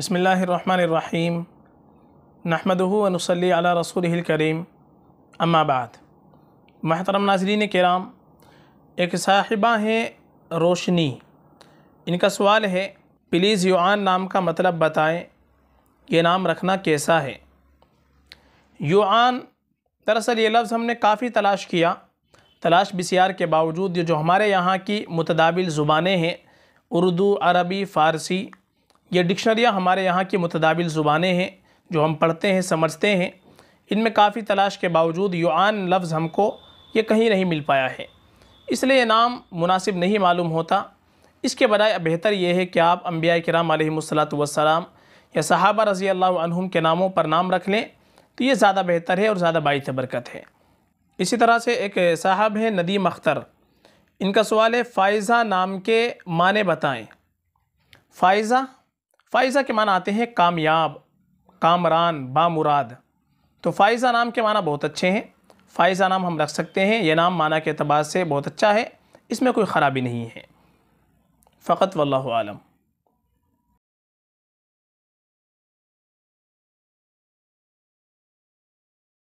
बसमीम नहमदन सल रसूल करीम अम्माबाद महतरम नाजरीन के राम एक साहिबा हैं रोशनी इनका सवाल है प्लीज़ युआन नाम का मतलब बताएं ये नाम रखना कैसा है युआन दरअसल ये लफ्ज़ हमने काफ़ी तलाश किया तलाश बसियार के बावजूद जो हमारे यहाँ की मतदाबिल ज़ुबानें हैं उर्दू अरबी फ़ारसी ये डिक्शनरियाँ हमारे यहाँ की मतदाबिल ज़ुबानें हैं जो हम पढ़ते हैं समझते हैं इनमें काफ़ी तलाश के बावजूद युआन लफ्ज़ हमको ये कहीं नहीं मिल पाया है इसलिए ये नाम मुनासिब नहीं मालूम होता इसके बजाय बेहतर ये है कि आप अम्बिया कराम वसलाम या सहाबा रज़ी अल्लाम के नामों पर नाम रख लें तो ये ज़्यादा बेहतर है और ज़्यादा बाईत बरकत है इसी तरह से एक साहब है नदीम अख्तर इनका सवाल है फायज़ा नाम के माने बताएं फायज़ा फ़ाइज़ा के माना आते हैं कामयाब कामरान बामुराद तो फ़ाइज़ा नाम के माना बहुत अच्छे हैं फ़ाइज़ा नाम हम रख सकते हैं यह नाम माना के अतबार से बहुत अच्छा है इसमें कोई ख़राबी नहीं है फ़कत वल्लम